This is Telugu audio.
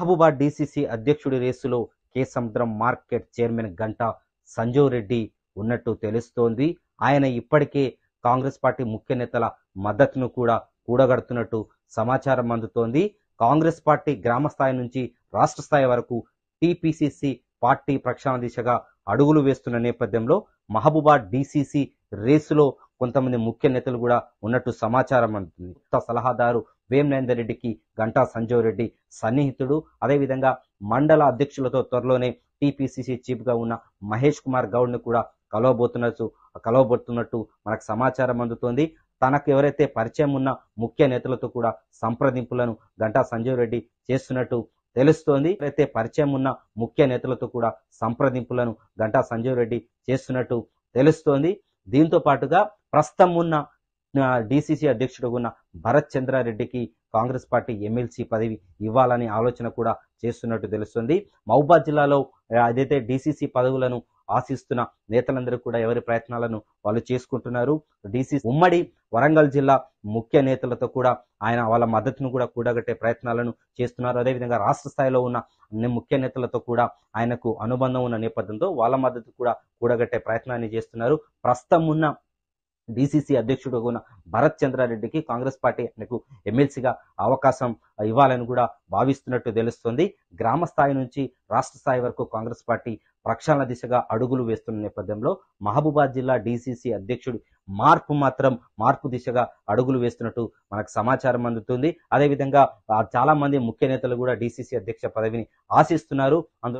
మహబూబా డీసీసీ అధ్యక్షుడి రేసులో కె సముద్రం మార్కెట్ చైర్మన్ గంటా సంజీవ్ రెడ్డి ఉన్నట్టు తెలుస్తోంది ఆయన ఇప్పటికే కాంగ్రెస్ పార్టీ ముఖ్య నేతల మద్దతును కూడా కూడగడుతున్నట్టు సమాచారం అందుతోంది కాంగ్రెస్ పార్టీ గ్రామ స్థాయి నుంచి రాష్ట్ర స్థాయి వరకు టీపీసీసీ పార్టీ ప్రక్షాళన దిశగా అడుగులు వేస్తున్న నేపథ్యంలో మహబూబా డిసిసి రేసులో కొంతమంది ముఖ్య నేతలు కూడా ఉన్నట్టు సమాచారం అందుతుంది సలహాదారు వేమనేందర్ రెడ్డికి గంటా సంజయ్ రెడ్డి సన్నిహితుడు అదేవిధంగా మండల అధ్యక్షులతో త్వరలోనే టీపీసీసీ గా ఉన్న మహేష్ కుమార్ గౌడ్ని కూడా కలవబోతున్నట్టు కలవబోతున్నట్టు మనకు సమాచారం అందుతోంది తనకు ఎవరైతే పరిచయం ఉన్న ముఖ్య నేతలతో కూడా సంప్రదింపులను గంటా సంజయ్ రెడ్డి చేస్తున్నట్టు తెలుస్తోంది ఎవరైతే పరిచయం ఉన్న ముఖ్య నేతలతో కూడా సంప్రదింపులను గంటా సంజయ్ రెడ్డి చేస్తున్నట్టు తెలుస్తోంది దీంతో పాటుగా ప్రస్తుతం ఉన్న డిసిసి అధ్యక్షుడు ఉన్న భరత్ చంద్రారెడ్డికి కాంగ్రెస్ పార్టీ ఎమ్మెల్సీ పదవి ఇవ్వాలని ఆలోచన కూడా చేస్తున్నట్టు తెలుస్తుంది మహబాద్ జిల్లాలో ఏదైతే డీసీసీ పదవులను ఆశిస్తున్న నేతలందరూ కూడా ఎవరి ప్రయత్నాలను వాళ్ళు చేసుకుంటున్నారు డీసీ ఉమ్మడి వరంగల్ జిల్లా ముఖ్య నేతలతో కూడా ఆయన వాళ్ళ మద్దతును కూడా కూడగట్టే ప్రయత్నాలను చేస్తున్నారు అదేవిధంగా రాష్ట్ర స్థాయిలో ఉన్న ముఖ్య నేతలతో కూడా ఆయనకు అనుబంధం ఉన్న నేపథ్యంతో వాళ్ళ మద్దతు కూడా కూడగట్టే ప్రయత్నాన్ని చేస్తున్నారు ప్రస్తుతం ఉన్న డిసిసి అధ్యక్షుడు భరత్ చంద్రారెడ్డికి కాంగ్రెస్ పార్టీ ఆయనకు ఎమ్మెల్సీగా అవకాశం ఇవ్వాలని కూడా భావిస్తున్నట్టు తెలుస్తుంది గ్రామ స్థాయి నుంచి రాష్ట్ర స్థాయి వరకు కాంగ్రెస్ పార్టీ ప్రక్షాళన దిశగా అడుగులు వేస్తున్న నేపథ్యంలో మహబూబాద్ జిల్లా డిసిసి అధ్యక్షుడు మార్పు మాత్రం మార్పు దిశగా అడుగులు వేస్తున్నట్టు మనకు సమాచారం అందుతుంది అదేవిధంగా చాలా మంది ముఖ్య నేతలు కూడా డిసిసి అధ్యక్ష పదవిని ఆశిస్తున్నారు అందులో